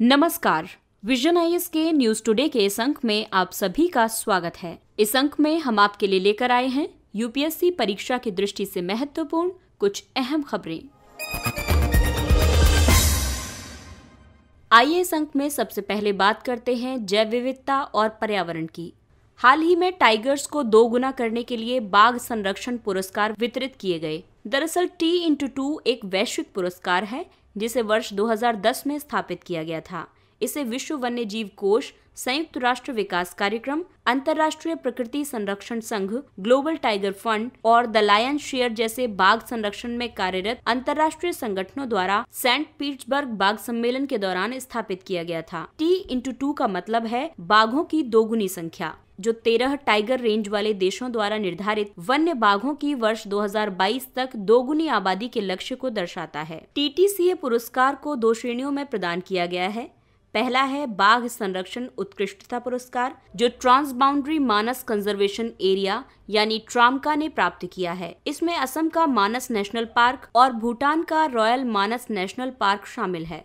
नमस्कार विजन आई के news today के इस अंक में आप सभी का स्वागत है इस अंक में हम आपके लिए लेकर आए हैं यूपीएससी परीक्षा की दृष्टि से महत्वपूर्ण कुछ अहम खबरें आइए इस अंक में सबसे पहले बात करते हैं जैव विविधता और पर्यावरण की हाल ही में टाइगर्स को दोगुना करने के लिए बाघ संरक्षण पुरस्कार वितरित किए गए दरअसल टी इंटू टू एक वैश्विक पुरस्कार है जिसे वर्ष 2010 में स्थापित किया गया था इसे विश्व वन्य जीव कोष संयुक्त राष्ट्र विकास कार्यक्रम अंतर्राष्ट्रीय प्रकृति संरक्षण संघ ग्लोबल टाइगर फंड और द लायन शेयर जैसे बाघ संरक्षण में कार्यरत अंतर्राष्ट्रीय संगठनों द्वारा सेंट पीट्सबर्ग बाघ सम्मेलन के दौरान स्थापित किया गया था टी इंटू टू का मतलब है बाघों की दोगुनी संख्या जो तेरह टाइगर रेंज वाले देशों द्वारा निर्धारित वन्य बाघों की वर्ष 2022 तक दोगुनी आबादी के लक्ष्य को दर्शाता है टीटीसीए पुरस्कार को दो श्रेणियों में प्रदान किया गया है पहला है बाघ संरक्षण उत्कृष्टता पुरस्कार जो trans boundary Manas conservation area यानी ट्रामका ने प्राप्त किया है इसमें असम का मानस नेशनल पार्क और भूटान का रॉयल मानस नेशनल पार्क शामिल है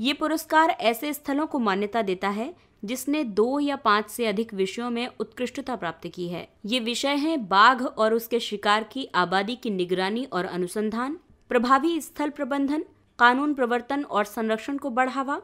ये पुरस्कार ऐसे स्थलों को मान्यता देता है जिसने दो या पाँच से अधिक विषयों में उत्कृष्टता प्राप्त की है ये विषय है बाघ और उसके शिकार की आबादी की निगरानी और अनुसंधान प्रभावी स्थल प्रबंधन कानून प्रवर्तन और संरक्षण को बढ़ावा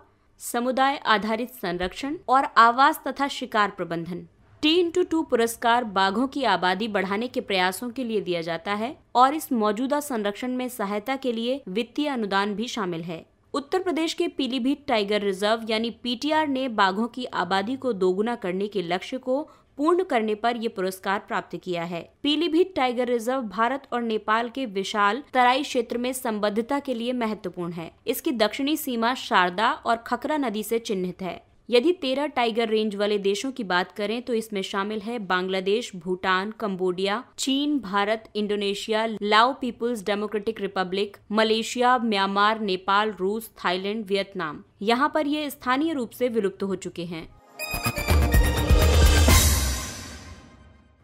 समुदाय आधारित संरक्षण और आवास तथा शिकार प्रबंधन टी इंटू टू पुरस्कार बाघों की आबादी बढ़ाने के प्रयासों के लिए दिया जाता है और इस मौजूदा संरक्षण में सहायता के लिए वित्तीय अनुदान भी शामिल है उत्तर प्रदेश के पीलीभीत टाइगर रिजर्व यानी पीटीआर ने बाघों की आबादी को दोगुना करने के लक्ष्य को पूर्ण करने पर ये पुरस्कार प्राप्त किया है पीलीभीत टाइगर रिजर्व भारत और नेपाल के विशाल तराई क्षेत्र में संबद्धता के लिए महत्वपूर्ण है इसकी दक्षिणी सीमा शारदा और खकरा नदी से चिन्हित है यदि तेरह टाइगर रेंज वाले देशों की बात करें तो इसमें शामिल है बांग्लादेश भूटान कंबोडिया चीन Bharat Indonesia Lao People's Democratic Republic Malaysia Myanmar Nepal रूस थाईलैंड वियतनाम यहाँ पर ये स्थानीय रूप से विलुप्त हो चुके हैं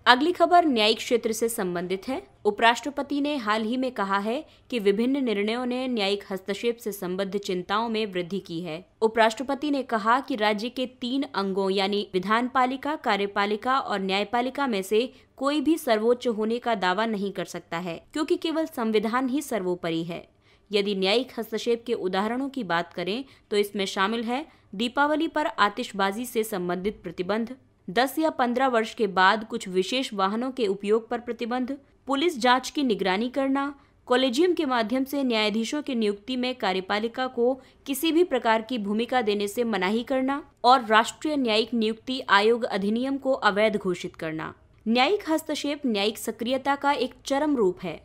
अगली खबर न्यायिक क्षेत्र से संबंधित है उपराष्ट्रपति ने हाल ही में कहा है कि विभिन्न निर्णयों ने न्यायिक हस्तक्षेप से संबद्ध चिंताओं में वृद्धि की है उपराष्ट्रपति ने कहा कि राज्य के तीन अंगों यानी विधानपालिका कार्यपालिका और न्यायपालिका में से कोई भी सर्वोच्च होने का दावा नहीं कर सकता है क्योंकि केवल संविधान ही सर्वोपरि है यदि न्यायिक हस्तक्षेप के उदाहरणों की बात करें तो इसमें शामिल है दीपावली पर आतिशबाजी से संबंधित प्रतिबंध दस या पंद्रह वर्ष के बाद कुछ विशेष वाहनों के उपयोग पर प्रतिबंध पुलिस जांच की निगरानी करना कॉलेजियम के माध्यम से न्यायाधीशों की नियुक्ति में कार्यपालिका को किसी भी प्रकार की भूमिका देने से मनाही करना और राष्ट्रीय न्यायिक नियुक्ति आयोग अधिनियम को अवैध घोषित करना न्यायिक हस्तक्षेप न्यायिक सक्रियता का एक चरम रूप है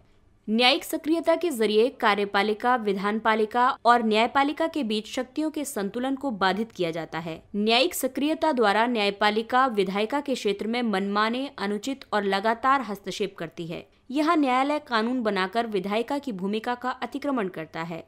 न्यायिक सक्रियता के जरिए कार्यपालिका विधान पालिका और न्यायपालिका के बीच शक्तियों के संतुलन को बाधित किया जाता है न्यायिक सक्रियता द्वारा न्यायपालिका विधायिका के क्षेत्र में मनमाने अनुचित और लगातार हस्तक्षेप करती है यह न्यायालय कानून बनाकर विधायिका की भूमिका का अतिक्रमण करता है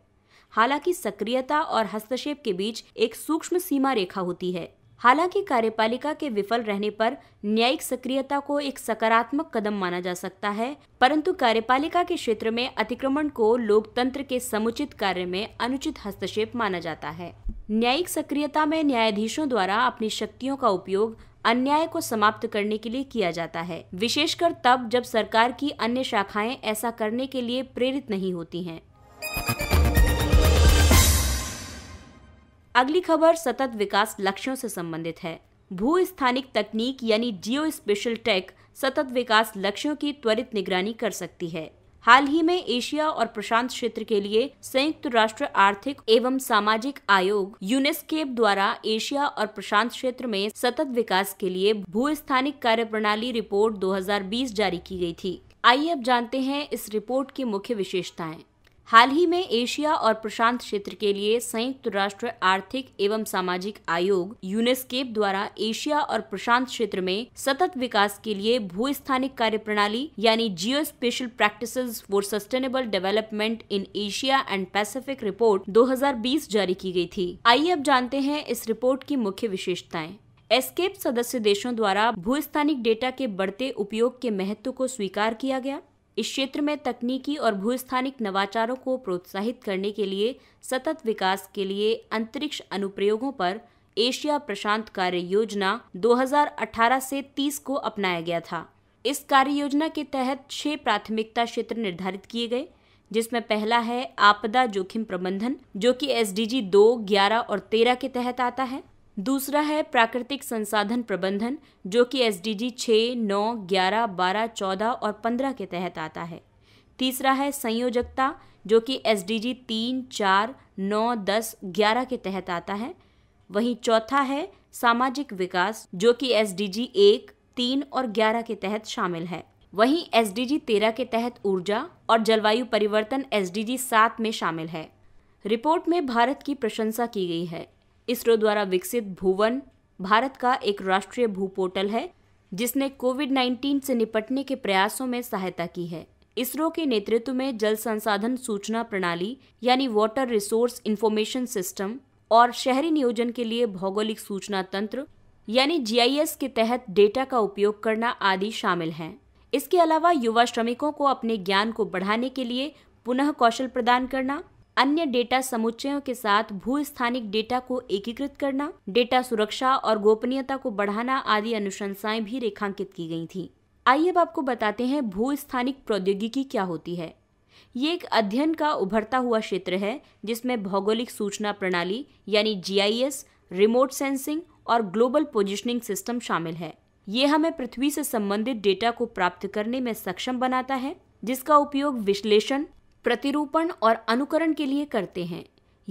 हालांकि सक्रियता और हस्तक्षेप के बीच एक सूक्ष्म सीमा रेखा होती है हालांकि कार्यपालिका के विफल रहने पर न्यायिक सक्रियता को एक सकारात्मक कदम माना जा सकता है परंतु कार्यपालिका के क्षेत्र में अतिक्रमण को लोकतंत्र के समुचित कार्य में अनुचित हस्तक्षेप माना जाता है न्यायिक सक्रियता में न्यायाधीशों द्वारा अपनी शक्तियों का उपयोग अन्याय को समाप्त करने के लिए किया जाता है विशेषकर तब जब सरकार की अन्य शाखाएं ऐसा करने के लिए प्रेरित नहीं होती हैं। अगली खबर सतत विकास लक्ष्यों से संबंधित है भू स्थानिक तकनीक यानी जियो स्पेशल टेक सतत विकास लक्ष्यों की त्वरित निगरानी कर सकती है हाल ही में एशिया और प्रशांत क्षेत्र के लिए संयुक्त राष्ट्र आर्थिक एवं सामाजिक आयोग यूनेस्केप द्वारा एशिया और प्रशांत क्षेत्र में सतत विकास के लिए भू स्थानिक प्रणाली रिपोर्ट 2020 जारी की गई थी आइए अब जानते हैं इस रिपोर्ट की मुख्य विशेषताएं हाल ही में एशिया और प्रशांत क्षेत्र के लिए संयुक्त राष्ट्र आर्थिक एवं सामाजिक आयोग यूनेस्केप द्वारा एशिया और प्रशांत क्षेत्र में सतत विकास के लिए भू स्थानिक कार्य प्रणाली यानी geo spatial practice for sustainable development in Asia and Pacific report 2020 जारी की गई थी आइए अब जानते हैं इस रिपोर्ट की मुख्य विशेषताएं एस्केप सदस्य देशों द्वारा भूस्थानिक डेटा के बढ़ते उपयोग के महत्व को स्वीकार किया गया इस क्षेत्र में तकनीकी और भूस्थानिक नवाचारों को प्रोत्साहित करने के लिए सतत विकास के लिए अंतरिक्ष अनुप्रयोगों पर एशिया प्रशांत कार्य योजना 2018 से 30 को अपनाया गया था इस कार्य योजना के तहत छह प्राथमिकता क्षेत्र निर्धारित किए गए जिसमें पहला है आपदा जोखिम प्रबंधन जो कि एस डी जी दो ग्यारह और तेरह के तहत आता है दूसरा है प्राकृतिक संसाधन प्रबंधन जो कि एस डी जी छः नौ ग्यारह बारह चौदह और पंद्रह के तहत आता है तीसरा है संयोजकता जो कि एस डी जी तीन चार नौ दस ग्यारह के तहत आता है वहीं चौथा है सामाजिक विकास जो कि एस डी जी एक तीन और ग्यारह के तहत शामिल है वहीं एस डी जी तेरह के तहत ऊर्जा और जलवायु परिवर्तन एस डी जी सात में शामिल है रिपोर्ट में भारत की प्रशंसा की गई है इसरो द्वारा विकसित भुवन भारत का एक राष्ट्रीय भू पोर्टल है जिसने कोविड 19 से निपटने के प्रयासों में सहायता की है इसरो के नेतृत्व में जल संसाधन सूचना प्रणाली यानी वाटर रिसोर्स इंफॉर्मेशन सिस्टम और शहरी नियोजन के लिए भौगोलिक सूचना तंत्र यानी जीआईएस के तहत डेटा का उपयोग करना आदि शामिल हैं इसके अलावा युवा श्रमिकों को अपने ज्ञान को बढ़ाने के लिए पुनः कौशल प्रदान करना अन्य डेटा समुच्चयों के साथ भू स्थानिक डेटा को एकीकृत करना डेटा सुरक्षा और गोपनीयता को बढ़ाना आदि अनुशंसाएं भी रेखांकित की गई थीं आइए अब आपको बताते हैं भू स्थानिक प्रौद्योगिकी क्या होती है ये एक अध्ययन का उभरता हुआ क्षेत्र है जिसमें भौगोलिक सूचना प्रणाली यानी जी रिमोट सेंसिंग और ग्लोबल पोजिशनिंग सिस्टम शामिल है ये हमें पृथ्वी से संबंधित डेटा को प्राप्त करने में सक्षम बनाता है जिसका उपयोग विश्लेषण प्रतिरूपण और अनुकरण के लिए करते हैं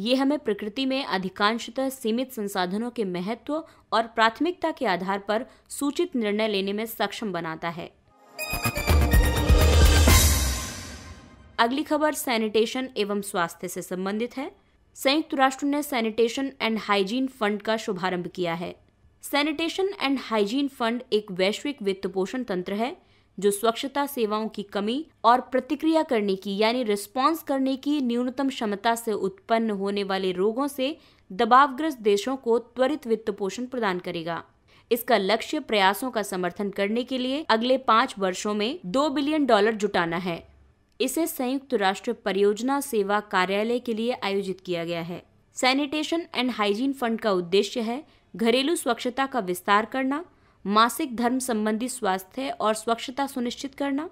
ये हमें प्रकृति में अधिकांशतः सीमित संसाधनों के महत्व और प्राथमिकता के आधार पर सूचित निर्णय लेने में सक्षम बनाता है अगली खबर सैनिटेशन एवं स्वास्थ्य से संबंधित है संयुक्त राष्ट्र ने सैनिटेशन एंड हाइजीन फंड का शुभारंभ किया है सैनिटेशन एंड हाइजीन फंड एक वैश्विक वित्त पोषण तंत्र है जो स्वच्छता सेवाओं की कमी और प्रतिक्रिया करने की यानी रिस्पॉन्स करने की न्यूनतम क्षमता से उत्पन्न होने वाले रोगों से दबावग्रस्त देशों को त्वरित वित्त पोषण प्रदान करेगा इसका लक्ष्य प्रयासों का समर्थन करने के लिए अगले पाँच वर्षों में दो बिलियन डॉलर जुटाना है इसे संयुक्त राष्ट्र परियोजना सेवा कार्यालय के लिए आयोजित किया गया है सैनिटेशन एंड हाइजीन फंड का उद्देश्य है घरेलू स्वच्छता का विस्तार करना मासिक धर्म संबंधी स्वास्थ्य और स्वच्छता सुनिश्चित करना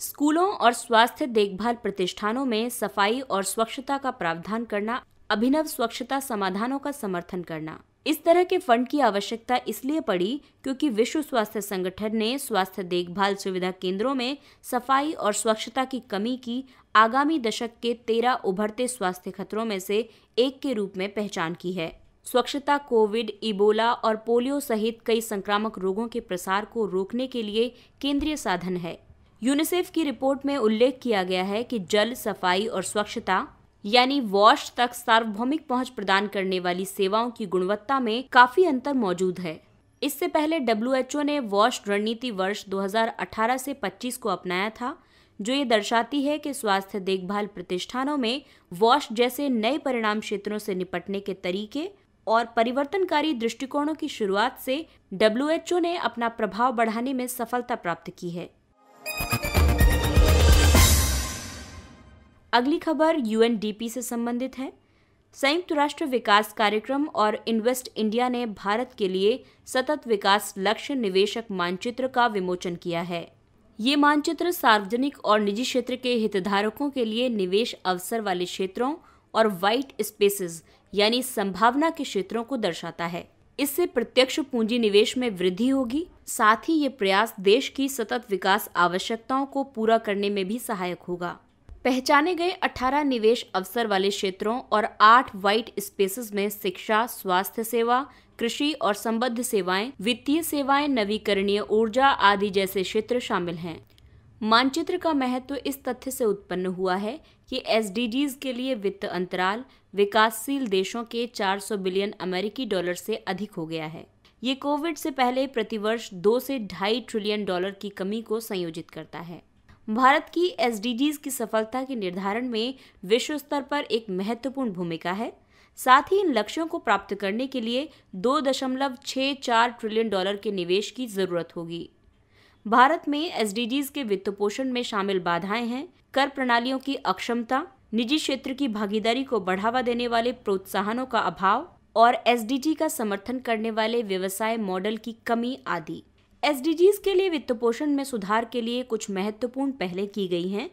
स्कूलों और स्वास्थ्य देखभाल प्रतिष्ठानों में सफाई और स्वच्छता का प्रावधान करना अभिनव स्वच्छता समाधानों का समर्थन करना इस तरह के फंड की आवश्यकता इसलिए पड़ी क्योंकि विश्व स्वास्थ्य संगठन ने स्वास्थ्य देखभाल सुविधा केंद्रों में सफाई और स्वच्छता की कमी की आगामी दशक के तेरह उभरते स्वास्थ्य खतरों में से एक के रूप में पहचान की है स्वच्छता कोविड इबोला और पोलियो सहित कई संक्रामक रोगों के प्रसार को रोकने के लिए केंद्रीय साधन है यूनिसेफ की रिपोर्ट में उल्लेख किया गया है कि जल सफाई और स्वच्छता यानी वॉश तक सार्वभौमिक पहुंच प्रदान करने वाली सेवाओं की गुणवत्ता में काफी अंतर मौजूद है इससे पहले डब्ल्यू ने वॉश रणनीति वर्ष 2018 से 25 को अपनाया था जो ये दर्शाती है कि स्वास्थ्य देखभाल प्रतिष्ठानों में वॉश जैसे नए परिणाम क्षेत्रों से निपटने के तरीके और परिवर्तनकारी दृष्टिकोणों की शुरुआत से डब्ल्यू ने अपना प्रभाव बढ़ाने में सफलता प्राप्त की है अगली खबर यूएनडीपी से संबंधित है संयुक्त राष्ट्र विकास कार्यक्रम और इन्वेस्ट इंडिया ने भारत के लिए सतत विकास लक्ष्य निवेशक मानचित्र का विमोचन किया है ये मानचित्र सार्वजनिक और निजी क्षेत्र के हितधारकों के लिए निवेश अवसर वाले क्षेत्रों और वाइट स्पेसेस यानी संभावना के क्षेत्रों को दर्शाता है इससे प्रत्यक्ष पूंजी निवेश में वृद्धि होगी साथ ही ये प्रयास देश की सतत विकास आवश्यकताओं को पूरा करने में भी सहायक होगा पहचाने गए 18 निवेश अवसर वाले क्षेत्रों और 8 व्हाइट स्पेसेस में शिक्षा स्वास्थ्य सेवा कृषि और संबद्ध सेवाएं वित्तीय सेवाएं नवीकरणीय ऊर्जा आदि जैसे क्षेत्र शामिल हैं मानचित्र का महत्व इस तथ्य से उत्पन्न हुआ है कि एस के लिए वित्त अंतराल विकासशील देशों के 400 बिलियन अमेरिकी डॉलर से अधिक हो गया है ये कोविड से पहले प्रतिवर्ष दो से ढाई ट्रिलियन डॉलर की कमी को संयोजित करता है भारत की एस की सफलता के निर्धारण में विश्व स्तर पर एक महत्वपूर्ण भूमिका है साथ ही इन लक्ष्यों को प्राप्त करने के लिए दो दशमलव छः चार ट्रिलियन डॉलर के निवेश की जरूरत होगी भारत में एस के वित्त पोषण में शामिल बाधाएं हैं कर प्रणालियों की अक्षमता निजी क्षेत्र की भागीदारी को बढ़ावा देने वाले प्रोत्साहनों का अभाव और एस का समर्थन करने वाले व्यवसाय मॉडल की कमी आदि एस के लिए वित्त पोषण में सुधार के लिए कुछ महत्वपूर्ण पहले की गई हैं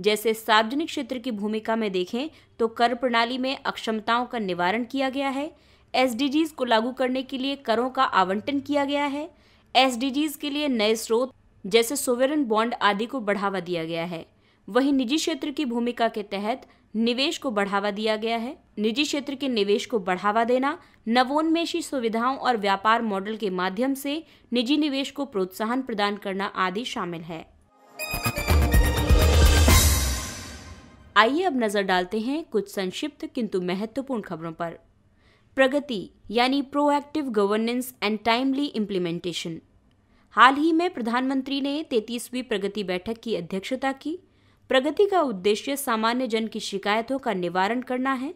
जैसे सार्वजनिक क्षेत्र की भूमिका में देखें तो कर प्रणाली में अक्षमताओं का निवारण किया गया है एस को लागू करने के लिए करों का आवंटन किया गया है एसडीजीज के लिए नए स्रोत जैसे सोवेरन बॉन्ड आदि को बढ़ावा दिया गया है वहीं निजी क्षेत्र की भूमिका के तहत निवेश को बढ़ावा दिया गया है निजी क्षेत्र के निवेश को बढ़ावा देना नवोन्मेषी सुविधाओं और व्यापार मॉडल के माध्यम से निजी निवेश को प्रोत्साहन प्रदान करना आदि शामिल है आइए अब नजर डालते हैं कुछ संक्षिप्त किंतु महत्वपूर्ण खबरों पर प्रगति यानी proactive governance and timely implementation हाल ही में प्रधानमंत्री ने तैतीसवीं प्रगति बैठक की अध्यक्षता की प्रगति का उद्देश्य सामान्य जन की शिकायतों का निवारण करना है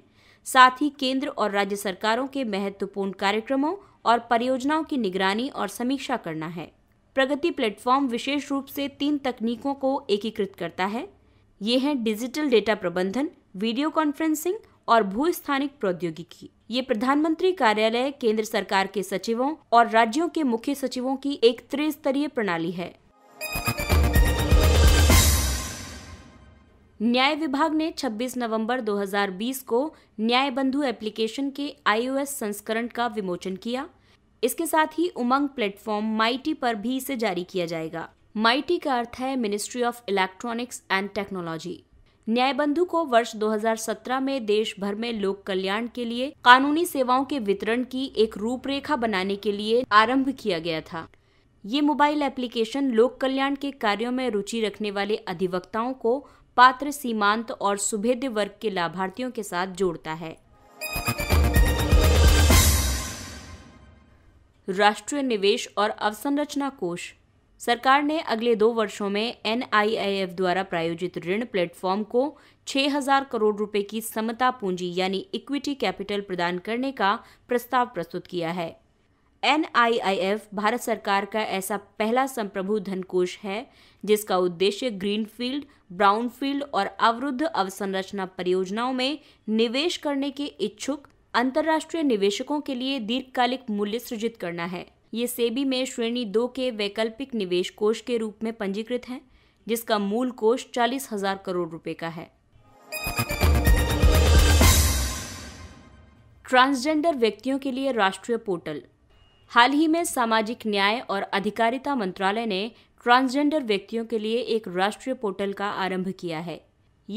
साथ ही केंद्र और राज्य सरकारों के महत्वपूर्ण कार्यक्रमों और परियोजनाओं की निगरानी और समीक्षा करना है प्रगति प्लेटफॉर्म विशेष रूप से तीन तकनीकों को एकीकृत करता है ये हैं डिजिटल डेटा प्रबंधन वीडियो कॉन्फ्रेंसिंग और भूस्थानिक प्रौद्योगिकी ये प्रधानमंत्री कार्यालय केंद्र सरकार के सचिवों और राज्यों के मुख्य सचिवों की एक त्रिस्तरीय प्रणाली है न्याय विभाग ने 26 नवंबर 2020 को न्याय बंधु एप्लीकेशन के आईओएस संस्करण का विमोचन किया इसके साथ ही उमंग प्लेटफॉर्म माइटी पर भी इसे जारी किया जाएगा माइटी का अर्थ है ministry of electronics and technology Nyayabandhu को वर्ष 2017 में देश भर में लोक कल्याण के लिए कानूनी सेवाओं के वितरण की एक रूपरेखा बनाने के लिए आरंभ किया गया था ये मोबाइल एप्लीकेशन लोक कल्याण के कार्यों में रुचि रखने वाले अधिवक्ताओं को पात्र सीमांत और सुभेद्य वर्ग के लाभार्थियों के साथ जोड़ता है राष्ट्रीय निवेश और अवसंरचना कोष सरकार ने अगले दो वर्षों में एन द्वारा प्रायोजित ऋण प्लेटफॉर्म को 6000 करोड़ रुपए की समता पूंजी यानी इक्विटी कैपिटल प्रदान करने का प्रस्ताव प्रस्तुत किया है एन भारत सरकार का ऐसा पहला संप्रभु धन कोष है जिसका उद्देश्य ग्रीनफील्ड ब्राउनफील्ड और अवरुद्ध अवसंरचना परियोजनाओं में निवेश करने के इच्छुक अंतर्राष्ट्रीय निवेशकों के लिए दीर्घकालिक मूल्य सृजित करना है ये सेबी में श्रेणी दो के वैकल्पिक निवेश कोष के रूप में पंजीकृत हैं जिसका मूल कोष चालीस हजार करोड़ रुपए का है ट्रांसजेंडर व्यक्तियों के लिए राष्ट्रीय पोर्टल हाल ही में सामाजिक न्याय और अधिकारिता मंत्रालय ने ट्रांसजेंडर व्यक्तियों के लिए एक राष्ट्रीय पोर्टल का आरंभ किया है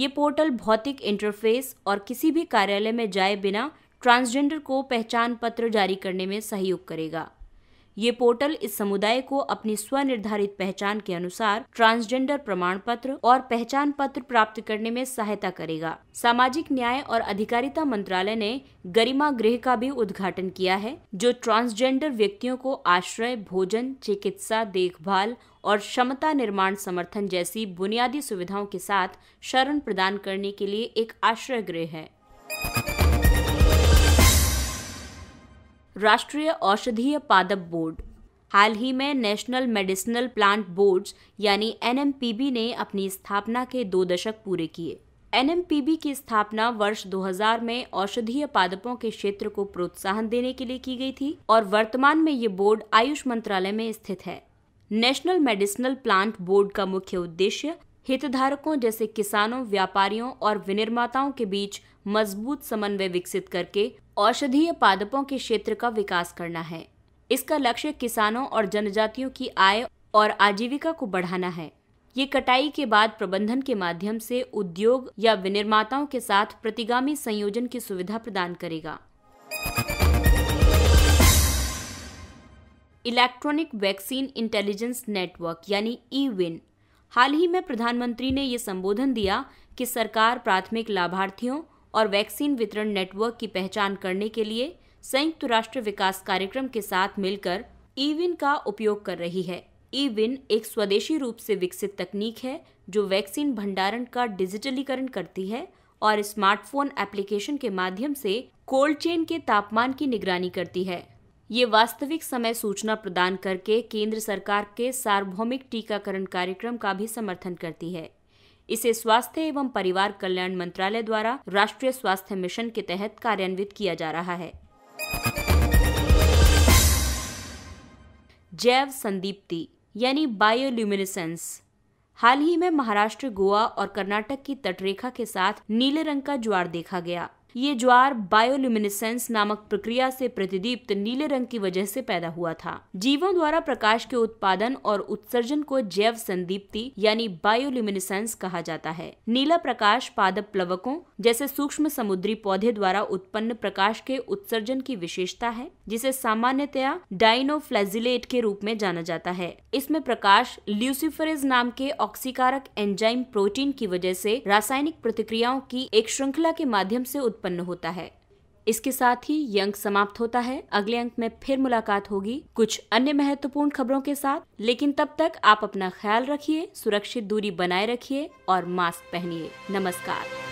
ये पोर्टल भौतिक इंटरफेस और किसी भी कार्यालय में जाए बिना ट्रांसजेंडर को पहचान पत्र जारी करने में सहयोग करेगा ये पोर्टल इस समुदाय को अपनी स्वनिर्धारित पहचान के अनुसार ट्रांसजेंडर प्रमाण पत्र और पहचान पत्र प्राप्त करने में सहायता करेगा सामाजिक न्याय और अधिकारिता मंत्रालय ने गरिमा गृह का भी उद्घाटन किया है जो ट्रांसजेंडर व्यक्तियों को आश्रय भोजन चिकित्सा देखभाल और क्षमता निर्माण समर्थन जैसी बुनियादी सुविधाओं के साथ शरण प्रदान करने के लिए एक आश्रय गृह है राष्ट्रीय औषधीय पादप बोर्ड हाल ही में नेशनल मेडिसिनल प्लांट बोर्ड्स यानी एन ने अपनी स्थापना के दो दशक पूरे किए एन की स्थापना वर्ष 2000 में औषधीय पादपों के क्षेत्र को प्रोत्साहन देने के लिए की गई थी और वर्तमान में ये बोर्ड आयुष मंत्रालय में स्थित है नेशनल मेडिसिनल प्लांट बोर्ड का मुख्य उद्देश्य हितधारकों जैसे किसानों व्यापारियों और विनिर्माताओं के बीच मजबूत समन्वय विकसित करके औषधीय पादपों के क्षेत्र का विकास करना है इसका लक्ष्य किसानों और जनजातियों की आय और आजीविका को बढ़ाना है ये कटाई के बाद प्रबंधन के माध्यम से उद्योग या विनिर्माताओं के साथ प्रतिगामी संयोजन की सुविधा प्रदान करेगा इलेक्ट्रॉनिक वैक्सीन इंटेलिजेंस नेटवर्क यानी ई विन हाल ही में प्रधानमंत्री ने यह संबोधन दिया कि सरकार प्राथमिक लाभार्थियों और वैक्सीन वितरण नेटवर्क की पहचान करने के लिए संयुक्त राष्ट्र विकास कार्यक्रम के साथ मिलकर ईविन का उपयोग कर रही है ईविन एक स्वदेशी रूप से विकसित तकनीक है जो वैक्सीन भंडारण का डिजिटलीकरण करती है और स्मार्टफोन एप्लीकेशन के माध्यम से कोल्ड चेन के तापमान की निगरानी करती है ये वास्तविक समय सूचना प्रदान करके केंद्र सरकार के सार्वभौमिक टीकाकरण कार्यक्रम का भी समर्थन करती है इसे स्वास्थ्य एवं परिवार कल्याण मंत्रालय द्वारा राष्ट्रीय स्वास्थ्य मिशन के तहत कार्यान्वित किया जा रहा है जैव संदीप्ति यानी बायोल्यूमिनेसेंस हाल ही में महाराष्ट्र गोवा और कर्नाटक की तटरेखा के साथ नीले रंग का ज्वार देखा गया ये ज्वार बायोल्यूमिनेसेंस नामक प्रक्रिया से प्रतिदीप्त नीले रंग की वजह से पैदा हुआ था जीवों द्वारा प्रकाश के उत्पादन और उत्सर्जन को जैव संदीप्ति यानी बायोल्यूमिनेसेंस कहा जाता है नीला प्रकाश पादप प्लवकों जैसे सूक्ष्म समुद्री पौधे द्वारा उत्पन्न प्रकाश के उत्सर्जन की विशेषता है जिसे सामान्यतया डाइनोफ्लेजिलेट के रूप में जाना जाता है इसमें प्रकाश ल्यूसिफरेज नाम के ऑक्सीकारक एंजाइम प्रोटीन की वजह से रासायनिक प्रतिक्रियाओं की एक श्रृंखला के माध्यम से उत्पन्न उत्पन्न होता है इसके साथ ही ये अंक समाप्त होता है अगले अंक में फिर मुलाकात होगी कुछ अन्य महत्वपूर्ण खबरों के साथ लेकिन तब तक आप अपना ख्याल रखिए सुरक्षित दूरी बनाए रखिए और मास्क पहनिए नमस्कार